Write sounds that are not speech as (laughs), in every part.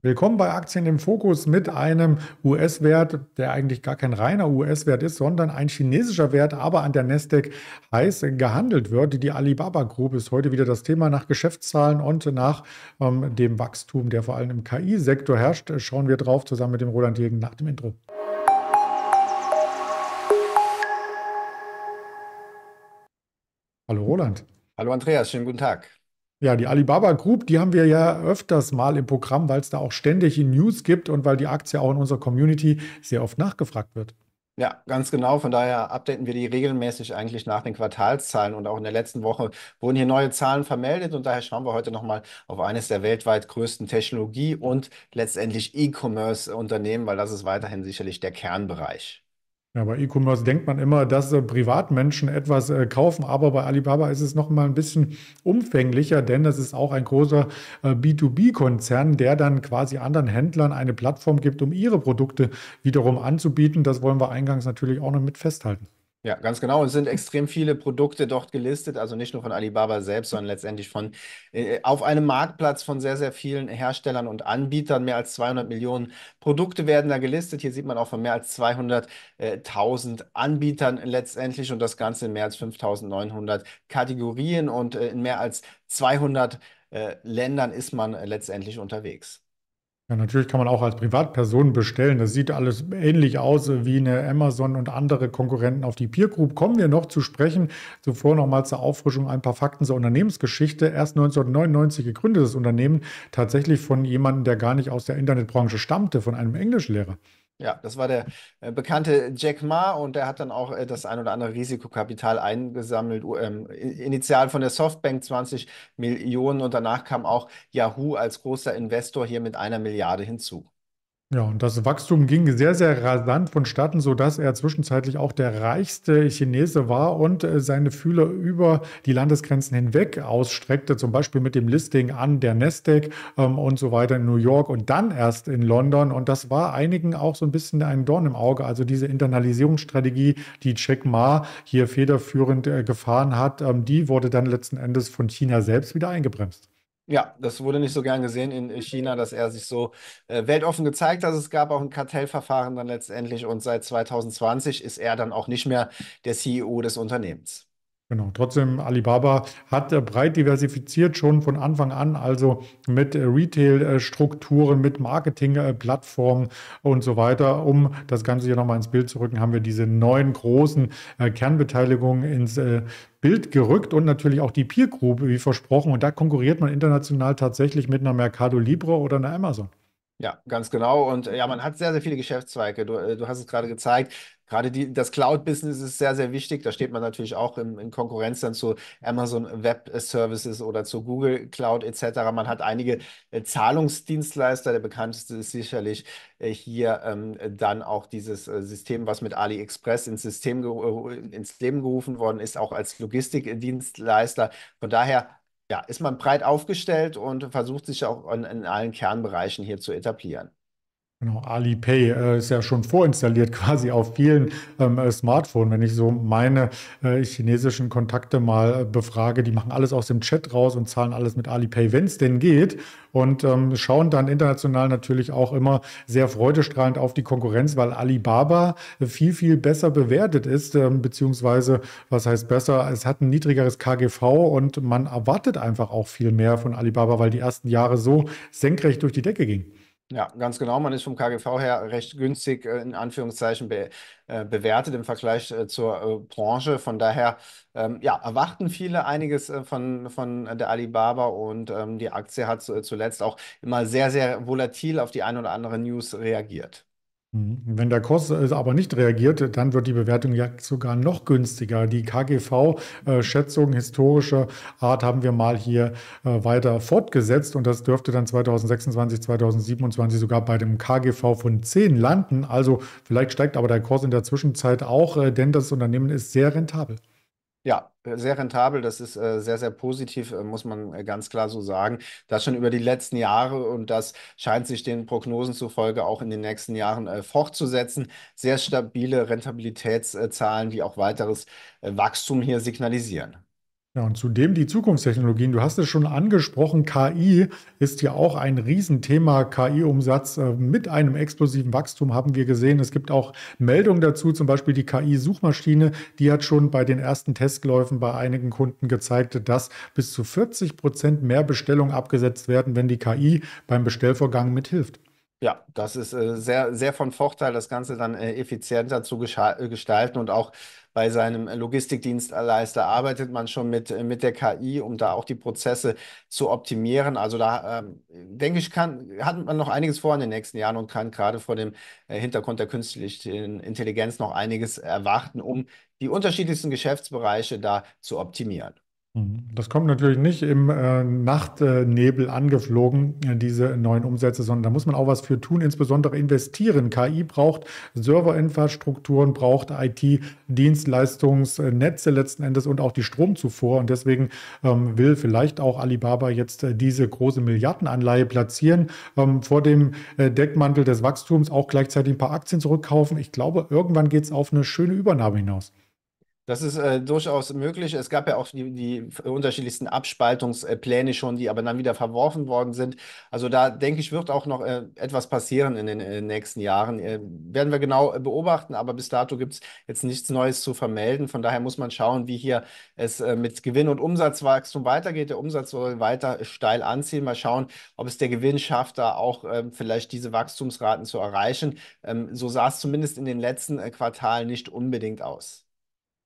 Willkommen bei Aktien im Fokus mit einem US-Wert, der eigentlich gar kein reiner US-Wert ist, sondern ein chinesischer Wert, aber an der Nasdaq heiß gehandelt wird. Die Alibaba Group ist heute wieder das Thema. Nach Geschäftszahlen und nach ähm, dem Wachstum, der vor allem im KI-Sektor herrscht, schauen wir drauf zusammen mit dem Roland Jürgen nach dem Intro. Hallo Roland. Hallo Andreas, schönen guten Tag. Ja, die Alibaba Group, die haben wir ja öfters mal im Programm, weil es da auch ständig News gibt und weil die Aktie auch in unserer Community sehr oft nachgefragt wird. Ja, ganz genau. Von daher updaten wir die regelmäßig eigentlich nach den Quartalszahlen. Und auch in der letzten Woche wurden hier neue Zahlen vermeldet. Und daher schauen wir heute nochmal auf eines der weltweit größten Technologie- und letztendlich E-Commerce-Unternehmen, weil das ist weiterhin sicherlich der Kernbereich. Ja, bei E-Commerce denkt man immer, dass äh, Privatmenschen etwas äh, kaufen, aber bei Alibaba ist es noch mal ein bisschen umfänglicher, denn das ist auch ein großer äh, B2B-Konzern, der dann quasi anderen Händlern eine Plattform gibt, um ihre Produkte wiederum anzubieten. Das wollen wir eingangs natürlich auch noch mit festhalten. Ja, ganz genau. Es sind extrem viele Produkte dort gelistet, also nicht nur von Alibaba selbst, sondern letztendlich von äh, äh auf einem Marktplatz von sehr, sehr vielen Herstellern und Anbietern. Mehr als 200 Millionen Produkte werden da gelistet. Hier sieht man auch von mehr als 200.000 äh, Anbietern letztendlich und das Ganze in mehr als 5.900 Kategorien und äh, in mehr als 200 Ländern ist man letztendlich unterwegs. Ja, natürlich kann man auch als Privatperson bestellen. Das sieht alles ähnlich aus wie eine Amazon und andere Konkurrenten auf die Peer Group. Kommen wir noch zu sprechen. Zuvor nochmal zur Auffrischung ein paar Fakten zur Unternehmensgeschichte. Erst 1999 gegründetes Unternehmen, tatsächlich von jemandem, der gar nicht aus der Internetbranche stammte, von einem Englischlehrer. Ja, das war der äh, bekannte Jack Ma und der hat dann auch äh, das ein oder andere Risikokapital eingesammelt. Ähm, initial von der Softbank 20 Millionen und danach kam auch Yahoo als großer Investor hier mit einer Milliarde hinzu. Ja, und das Wachstum ging sehr, sehr rasant vonstatten, sodass er zwischenzeitlich auch der reichste Chinese war und äh, seine Fühler über die Landesgrenzen hinweg ausstreckte, zum Beispiel mit dem Listing an der Nasdaq ähm, und so weiter in New York und dann erst in London. Und das war einigen auch so ein bisschen ein Dorn im Auge. Also diese Internalisierungsstrategie, die Jack Ma hier federführend äh, gefahren hat, ähm, die wurde dann letzten Endes von China selbst wieder eingebremst. Ja, das wurde nicht so gern gesehen in China, dass er sich so äh, weltoffen gezeigt hat. Es gab auch ein Kartellverfahren dann letztendlich und seit 2020 ist er dann auch nicht mehr der CEO des Unternehmens. Genau, trotzdem Alibaba hat äh, breit diversifiziert schon von Anfang an, also mit äh, Retail-Strukturen, mit Marketing-Plattformen und so weiter. Um das Ganze hier nochmal ins Bild zu rücken, haben wir diese neun großen äh, Kernbeteiligungen ins Bild gerückt und natürlich auch die Peer Group, wie versprochen. Und da konkurriert man international tatsächlich mit einer Mercado Libre oder einer Amazon. Ja, ganz genau. Und äh, ja, man hat sehr, sehr viele Geschäftszweige. Du, äh, du hast es gerade gezeigt. Gerade die, das Cloud-Business ist sehr, sehr wichtig. Da steht man natürlich auch in, in Konkurrenz dann zu Amazon Web Services oder zu Google Cloud etc. Man hat einige äh, Zahlungsdienstleister. Der bekannteste ist sicherlich hier ähm, dann auch dieses System, was mit AliExpress ins, System, ins Leben gerufen worden ist, auch als Logistikdienstleister. Von daher ja, ist man breit aufgestellt und versucht sich auch in, in allen Kernbereichen hier zu etablieren. Genau, Alipay äh, ist ja schon vorinstalliert (laughs) quasi auf vielen ähm, äh, Smartphones. Wenn ich so meine äh, chinesischen Kontakte mal äh, befrage, die machen alles aus dem Chat raus und zahlen alles mit Alipay, wenn es denn geht. Und ähm, schauen dann international natürlich auch immer sehr freudestrahlend auf die Konkurrenz, weil Alibaba äh, viel, viel besser bewertet ist, ähm, beziehungsweise, was heißt besser, es hat ein niedrigeres KGV und man erwartet einfach auch viel mehr von Alibaba, weil die ersten Jahre so senkrecht durch die Decke gingen. Ja, ganz genau. Man ist vom KGV her recht günstig äh, in Anführungszeichen be äh, bewertet im Vergleich äh, zur äh, Branche. Von daher ähm, ja, erwarten viele einiges äh, von, von der Alibaba und ähm, die Aktie hat zuletzt auch immer sehr, sehr volatil auf die ein oder andere News reagiert. Mhm. Wenn der Kurs äh, aber nicht reagiert, dann wird die Bewertung ja sogar noch günstiger. Die KGV-Schätzung äh, historischer Art haben wir mal hier äh, weiter fortgesetzt und das dürfte dann 2026, 2027 sogar bei dem KGV von 10 landen. Also vielleicht steigt aber der Kurs in der Zwischenzeit auch, denn das Unternehmen ist sehr rentabel. Ja, sehr rentabel, das ist äh, sehr, sehr positiv, äh, muss man äh, ganz klar so sagen. Das schon über die letzten Jahre und das scheint sich den Prognosen zufolge auch in den nächsten Jahren äh, fortzusetzen. Sehr stabile Rentabilitätszahlen, die auch weiteres äh, Wachstum hier signalisieren. Ja, und zudem die Zukunftstechnologien. Du hast es schon angesprochen, KI ist ja auch ein Riesenthema. KI-Umsatz äh, mit einem explosiven Wachstum haben wir gesehen. Es gibt auch Meldungen dazu, zum Beispiel die KI-Suchmaschine, die hat schon bei den ersten Testläufen bei einigen Kunden gezeigt, dass bis zu 40 Prozent mehr Bestellungen abgesetzt werden, wenn die KI beim Bestellvorgang mithilft. Ja, das ist äh, sehr, sehr von Vorteil, das Ganze dann äh, effizienter zu gestalten und auch bei seinem Logistikdienstleister arbeitet man schon mit, äh, mit der KI, um da auch die Prozesse zu optimieren. Also da ähm, denke ich, kann, hat man noch einiges vor in den nächsten Jahren und kann gerade vor dem äh, Hintergrund der künstlichen Intelligenz noch einiges erwarten, um die unterschiedlichsten Geschäftsbereiche da zu optimieren. Mhm. Das kommt natürlich nicht im äh, Nachtnebel angeflogen, äh, diese neuen Umsätze, sondern da muss man auch was für tun, insbesondere investieren. KI braucht Serverinfrastrukturen, braucht IT-Dienstleistungsnetze letzten Endes und auch die Stromzufuhr. Und deswegen ähm, will vielleicht auch Alibaba jetzt äh, diese große Milliardenanleihe platzieren, ähm, vor dem äh, Deckmantel des Wachstums auch gleichzeitig ein paar Aktien zurückkaufen. Ich glaube, irgendwann geht es auf eine schöne Übernahme hinaus. Das ist äh, durchaus möglich. Es gab ja auch die, die unterschiedlichsten Abspaltungspläne äh, schon, die aber dann wieder verworfen worden sind. Also da denke ich, wird auch noch äh, etwas passieren in den äh, nächsten Jahren. Äh, werden wir genau äh, beobachten, aber bis dato gibt es jetzt nichts Neues zu vermelden. Von daher muss man schauen, wie hier es mit Gewinn und Umsatzwachstum weitergeht. Der Umsatz soll weiter steil anziehen. Mal schauen, ob es der Gewinn schafft, da auch ähm, vielleicht diese Wachstumsraten zu erreichen. Ähm, so sah es zumindest in den letzten Quartalen nicht unbedingt aus.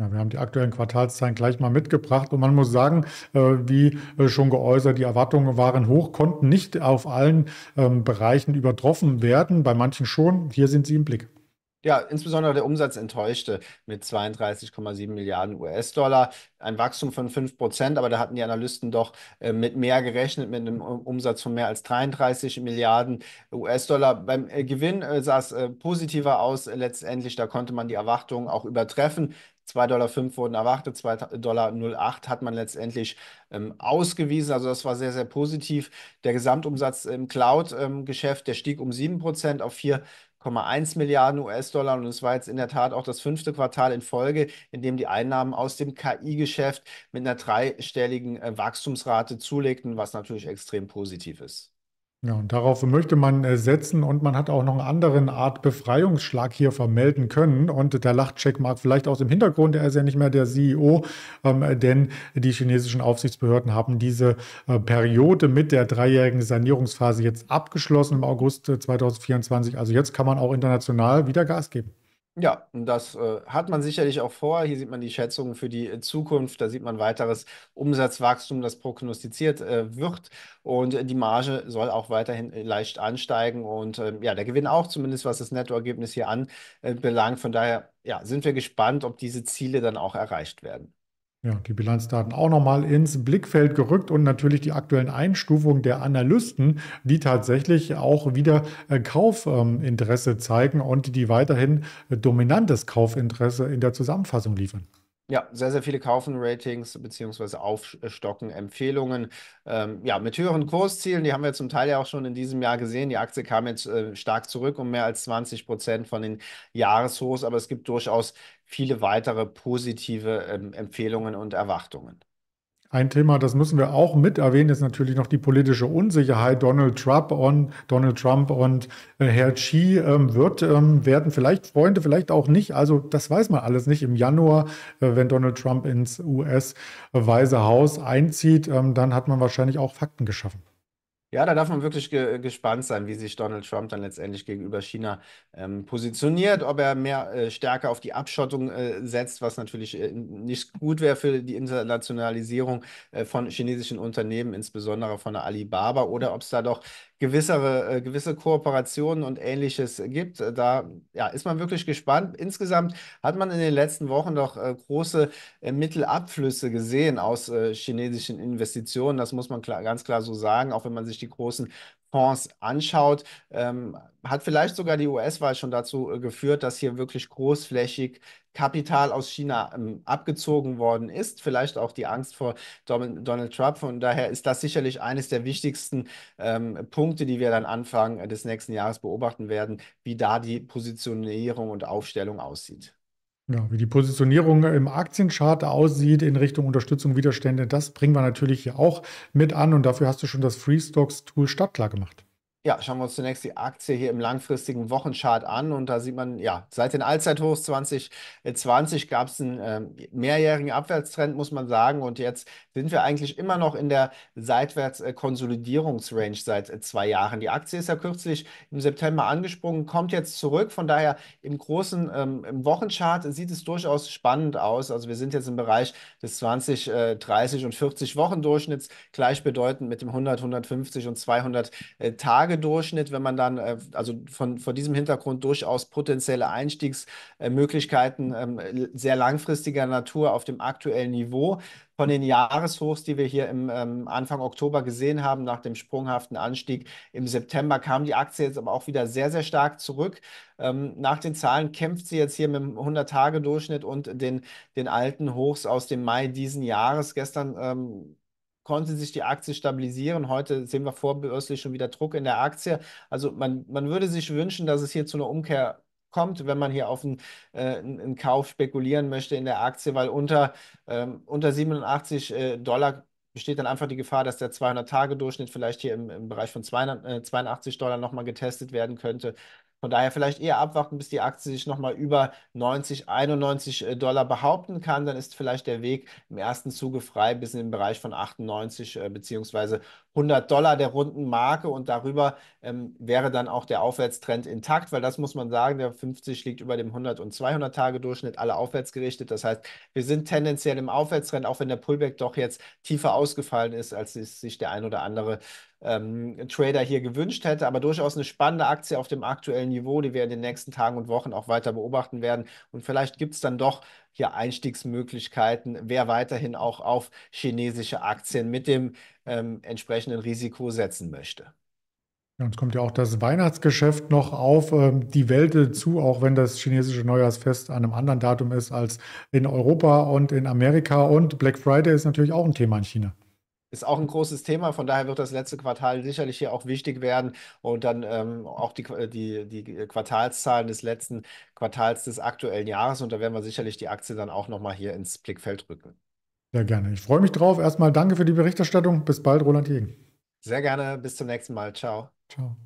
Ja, wir haben die aktuellen Quartalszahlen gleich mal mitgebracht und man muss sagen, äh, wie äh, schon geäußert, die Erwartungen waren hoch, konnten nicht auf allen ähm, Bereichen übertroffen werden, bei manchen schon. Hier sind sie im Blick. Ja, insbesondere der Umsatz enttäuschte mit 32,7 Milliarden US-Dollar, ein Wachstum von 5 Prozent, aber da hatten die Analysten doch äh, mit mehr gerechnet, mit einem Umsatz von mehr als 33 Milliarden US-Dollar. Beim äh, Gewinn äh, sah es positiver aus letztendlich, da konnte man die Erwartungen auch übertreffen. 2,05 Dollar wurden erwartet, 2,08 Dollar hat man letztendlich ähm, ausgewiesen. Also das war sehr, sehr positiv. Der Gesamtumsatz im Cloud-Geschäft, ähm, der stieg um 7 Prozent auf 4 1,1 Milliarden US-Dollar. Und es war jetzt in der Tat auch das fünfte Quartal in Folge, in dem die Einnahmen aus dem KI-Geschäft mit einer dreistelligen äh, Wachstumsrate zulegten, was natürlich extrem positiv ist. Ja, und darauf möchte man äh, setzen und man hat auch noch einen anderen Art Befreiungsschlag hier vermelden können. Und der Lachcheck mag vielleicht aus dem Hintergrund, er ist ja nicht mehr der CEO, ähm, denn die chinesischen Aufsichtsbehörden haben diese äh, Periode mit der dreijährigen Sanierungsphase jetzt abgeschlossen im August 2024. Äh, also jetzt kann man auch international wieder Gas geben. Ja, das äh, hat man sicherlich auch vor. Hier sieht man die Schätzungen für die äh, Zukunft. Da sieht man weiteres Umsatzwachstum, das prognostiziert äh, wird. Und äh, die Marge soll auch weiterhin äh, leicht ansteigen. Und ähm, ja, der Gewinn auch, zumindest was das Nettoergebnis hier anbelangt. Von daher ja, sind wir gespannt, ob diese Ziele dann auch erreicht werden. Ja, die Bilanzdaten auch nochmal ins Blickfeld gerückt und natürlich die aktuellen Einstufungen der Analysten, die tatsächlich auch wieder äh, Kaufinteresse zeigen und die weiterhin äh, dominantes Kaufinteresse in der Zusammenfassung liefern. Ja, sehr, sehr viele kaufen Ratings bzw. aufstocken Empfehlungen. Ähm, ja, mit höheren Kurszielen, die haben wir zum Teil ja auch schon in diesem Jahr gesehen. Die Aktie kam jetzt äh, stark zurück um mehr als 20 Prozent von den Jahreshochs, aber es gibt durchaus viele weitere positive ähm, Empfehlungen und Erwartungen. Ein Thema, das müssen wir auch mit erwähnen, ist natürlich noch die politische Unsicherheit. Donald Trump und Donald Trump und äh, Herr Xi ähm, wird, ähm, werden vielleicht Freunde, vielleicht auch nicht. Also das weiß man alles nicht. Im Januar, äh, wenn Donald Trump ins US-Weiße Haus einzieht, ähm, dann hat man wahrscheinlich auch Fakten geschaffen. Ja, da darf man wirklich ge gespannt sein, wie sich Donald Trump dann letztendlich gegenüber China ähm, positioniert, ob er mehr äh, stärker auf die Abschottung äh, setzt, was natürlich äh, nicht gut wäre für die Internationalisierung äh, von chinesischen Unternehmen, insbesondere von der Alibaba, oder ob es da doch gewissere, äh, gewisse Kooperationen und ähnliches gibt. Äh, da ja, ist man wirklich gespannt. Insgesamt hat man in den letzten Wochen doch äh, große äh, Mittelabflüsse gesehen aus äh, chinesischen Investitionen. Das muss man klar, ganz klar so sagen, auch wenn man sich die großen Fonds anschaut, ähm, hat vielleicht sogar die US-Wahl schon dazu äh, geführt, dass hier wirklich großflächig Kapital aus China ähm, abgezogen worden ist. Vielleicht auch die Angst vor Donald Trump. Von daher ist das sicherlich eines der wichtigsten ähm, Punkte, die wir dann Anfang des nächsten Jahres beobachten werden, wie da die Positionierung und Aufstellung aussieht. Ja, wie die Positionierung im Aktienchart aussieht in Richtung Unterstützung, Widerstände, das bringen wir natürlich hier auch mit an. Und dafür hast du schon das Free Stocks Tool startklar gemacht. Ja, schauen wir uns zunächst die Aktie hier im langfristigen Wochenchart an. Und da sieht man, ja, seit den Allzeithochs 2020 gab es einen äh, mehrjährigen Abwärtstrend, muss man sagen. Und jetzt sind wir eigentlich immer noch in der Seitwärtskonsolidierungsrange äh, seit äh, zwei Jahren. Die Aktie ist ja kürzlich im September angesprungen, kommt jetzt zurück. Von daher im großen ähm, im Wochenchart sieht es durchaus spannend aus. Also wir sind jetzt im Bereich des 20, äh, 30 und 40 Wochen Durchschnitts, gleichbedeutend mit dem 100, 150 und 200 äh, Tagen. Tagedurchschnitt, wenn man dann äh, also von, von diesem Hintergrund durchaus potenzielle Einstiegsmöglichkeiten ähm, sehr langfristiger Natur auf dem aktuellen Niveau. Von den Jahreshochs, die wir hier im ähm, Anfang Oktober gesehen haben, nach dem sprunghaften Anstieg im September, kam die Aktie jetzt aber auch wieder sehr, sehr stark zurück. Ähm, nach den Zahlen kämpft sie jetzt hier mit dem 100-Tage-Durchschnitt und den, den alten Hochs aus dem Mai diesen Jahres. Gestern konnte sich die Aktie stabilisieren. Heute sehen wir vorbörslich schon wieder Druck in der Aktie. Also man, man würde sich wünschen, dass es hier zu einer Umkehr kommt, wenn man hier auf einen, äh, einen Kauf spekulieren möchte in der Aktie, weil unter, ähm, unter 87 äh, Dollar besteht dann einfach die Gefahr, dass der 200-Tage-Durchschnitt vielleicht hier im, im Bereich von 200, äh, 82 Dollar nochmal getestet werden könnte. Von daher vielleicht eher abwarten, bis die Aktie sich nochmal über 90, 91 äh, Dollar behaupten kann. Dann ist vielleicht der Weg im ersten Zuge frei bis in den Bereich von 98 äh, bzw. 100 Dollar der runden Marke und darüber ähm, wäre dann auch der Aufwärtstrend intakt, weil das muss man sagen, der 50 liegt über dem 100 und 200 Tage Durchschnitt, alle aufwärts gerichtet. Das heißt, wir sind tendenziell im Aufwärtstrend, auch wenn der Pullback doch jetzt tiefer ausgefallen ist, als sich der ein oder andere ähm, Trader hier gewünscht hätte, aber durchaus eine spannende Aktie auf dem aktuellen Niveau, die wir in den nächsten Tagen und Wochen auch weiter beobachten werden. Und vielleicht gibt es dann doch hier Einstiegsmöglichkeiten, wer weiterhin auch auf chinesische Aktien mit dem ähm, entsprechenden Risiko setzen möchte. Ja, uns kommt ja auch das Weihnachtsgeschäft noch auf ähm, die Welt zu, auch wenn das chinesische Neujahrsfest an einem anderen Datum ist als in Europa und in Amerika. Und Black Friday ist natürlich auch ein Thema in China ist auch ein großes Thema. Von daher wird das letzte Quartal sicherlich hier auch wichtig werden und dann ähm, auch die, äh, die, die äh, Quartalszahlen des letzten Quartals des aktuellen Jahres. Und da werden wir sicherlich die Aktie dann auch nochmal hier ins Blickfeld rücken. Sehr gerne. Ich freue mich drauf. Erstmal danke für die Berichterstattung. Bis bald, Roland Jägen. Sehr gerne. Bis zum nächsten Mal. Ciao. Ciao.